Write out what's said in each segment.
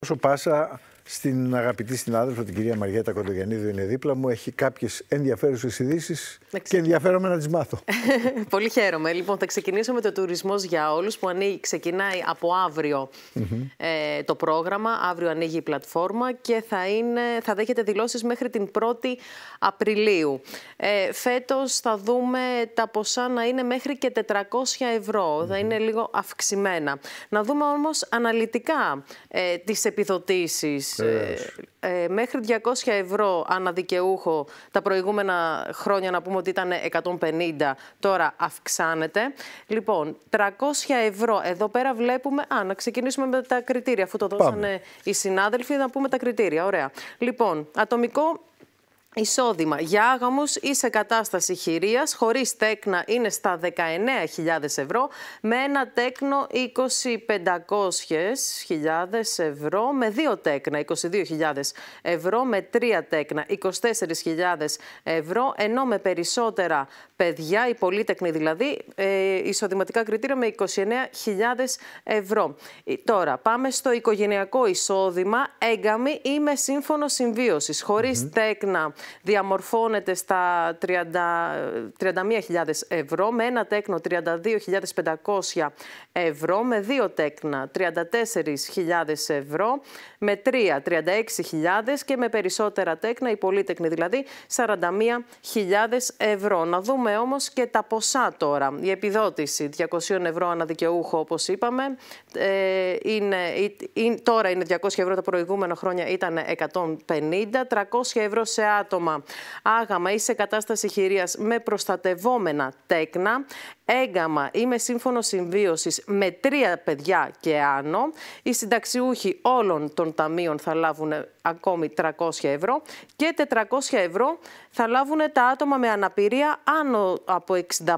Eso pasa στην αγαπητή συνάδελφο, την κυρία Μαριέτα Κοντογιανίδη, είναι δίπλα μου. Έχει κάποιες ενδιαφέρουσες ειδήσεις και ενδιαφέρομαι να τις μάθω. Πολύ χαίρομαι. Λοιπόν, θα ξεκινήσω με το τουρισμός για όλους που ανοίγει, ξεκινάει από αύριο mm -hmm. ε, το πρόγραμμα. Αύριο ανοίγει η πλατφόρμα και θα, είναι, θα δέχεται δηλώσεις μέχρι την 1η Απριλίου. Ε, Φέτος θα δούμε τα ποσά να είναι μέχρι και 400 ευρώ. Mm -hmm. Θα είναι λίγο αυξημένα. Να δούμε όμως αναλυτικά ε, τις επιδοτήσεις ε, ε, μέχρι 200 ευρώ αναδικαιούχο τα προηγούμενα χρόνια, να πούμε ότι ήταν 150, τώρα αυξάνεται. Λοιπόν, 300 ευρώ, εδώ πέρα βλέπουμε, α, να ξεκινήσουμε με τα κριτήρια, αφού το δώσανε Πάμε. οι συνάδελφοι, να πούμε τα κριτήρια, ωραία. Λοιπόν, ατομικό Εισόδημα για άγαμου ή σε κατάσταση χειρίας χωρίς τέκνα είναι στα 19.000 ευρώ με ένα τέκνο 25.000 ευρώ με δύο τέκνα 22.000 ευρώ με τρία τέκνα 24.000 ευρώ ενώ με περισσότερα παιδιά, οι πολίτεκνοί δηλαδή, ε, εισοδηματικά κριτήρια με 29.000 ευρώ. Ε, τώρα πάμε στο οικογενειακό εισόδημα έγκαμη ή με σύμφωνο συμβίωσης χωρίς τέκνα διαμορφώνεται στα 30, 31.000 ευρώ, με ένα τέκνο 32.500 ευρώ, με δύο τέκνα 34.000 ευρώ, με τρία 36.000 και με περισσότερα τέκνα, η πολύτεκνη δηλαδή, 41.000 ευρώ. Να δούμε όμως και τα ποσά τώρα. Η επιδότηση 200 ευρώ αναδικαιούχο, όπως είπαμε, ε, είναι, τώρα είναι 200 ευρώ, τα προηγούμενα χρόνια ήταν 150, 300 ευρώ σε άτομα άτομα άγαμα ή σε κατάσταση χειρίας με προστατευόμενα τέκνα, έγκαμα ή με σύμφωνο συμβίωσης με τρία παιδιά και άνω. Οι συνταξιούχοι όλων των ταμείων θα λάβουν ακόμη 300 ευρώ και 400 ευρώ θα λάβουν τα άτομα με αναπηρία άνω από 65%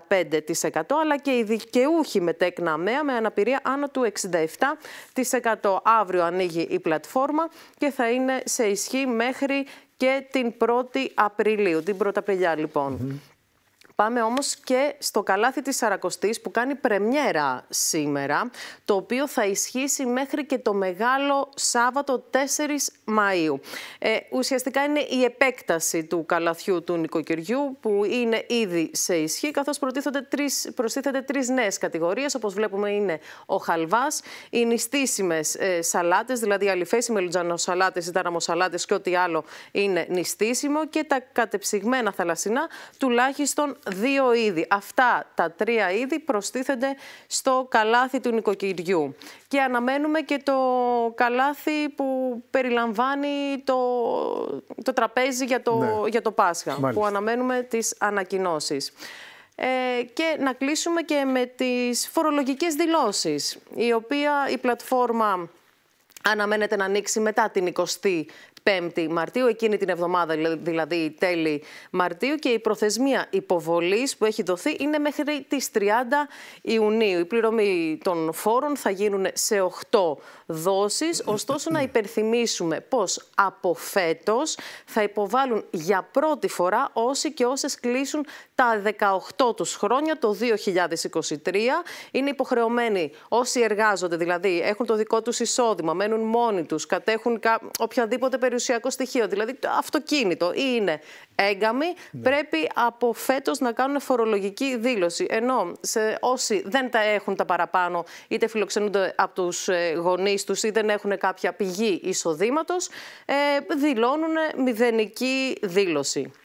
αλλά και οι δικαιούχοι με τέκνα αμαία με αναπηρία άνω του 67%. Αύριο ανοίγει η πλατφόρμα και θα είναι σε ισχύ μέχρι και την 1η Απριλίου, την 1η Απριλιά λοιπόν. Mm -hmm. Πάμε όμως και στο καλάθι της Σαρακοστής που κάνει πρεμιέρα σήμερα, το οποίο θα ισχύσει μέχρι και το μεγάλο Σάββατο 4 Μαΐου. Ε, ουσιαστικά είναι η επέκταση του καλαθιού του νοικοκυριού που είναι ήδη σε ισχύ, καθώς τρεις, προστίθεται τρεις νέες κατηγορίες, όπως βλέπουμε είναι ο χαλβάς, οι νηστίσιμες ε, σαλάτες, δηλαδή αληφές, οι μελουτζανοσαλάτες, οι ταραμοσαλάτες και ό,τι άλλο είναι νηστίσιμο και τα κατεψυγμένα θαλασσινά τουλάχιστον δύο είδη. Αυτά τα τρία είδη προστίθενται στο καλάθι του νοικοκυριού. Και αναμένουμε και το καλάθι που περιλαμβάνει το, το τραπέζι για το, ναι. για το Πάσχα, που αναμένουμε τις ανακοινώσεις. Ε, και να κλείσουμε και με τις φορολογικές δηλώσεις, η οποία η πλατφόρμα αναμένεται να ανοίξει μετά την 25η Μαρτίου, εκείνη την εβδομάδα δηλαδή η τέλη δηλαδη τελη μαρτιου και η προθεσμία υποβολής που έχει δοθεί είναι μέχρι τις 30 Ιουνίου. Η πληρωμή των φόρων θα γίνουν σε 8 δόσεις, ωστόσο να υπερθυμίσουμε πως από φέτος θα υποβάλουν για πρώτη φορά όσοι και όσες κλείσουν τα 18 τους χρόνια το 2023. Είναι υποχρεωμένοι όσοι εργάζονται, δηλαδή έχουν το δικό τους εισόδημα, μένουν μόνοι τους, κατέχουν κα... οποιαδήποτε περιουσιακό στοιχείο, δηλαδή το αυτοκίνητο ή είναι έγκαμοι, ναι. πρέπει από φέτος να κάνουν φορολογική δήλωση. Ενώ σε όσοι δεν τα έχουν τα παραπάνω, είτε φιλοξενούνται από τους ε, γονείς τους ή δεν έχουν κάποια πηγή εισοδήματος, ε, δηλώνουν μηδενική δήλωση.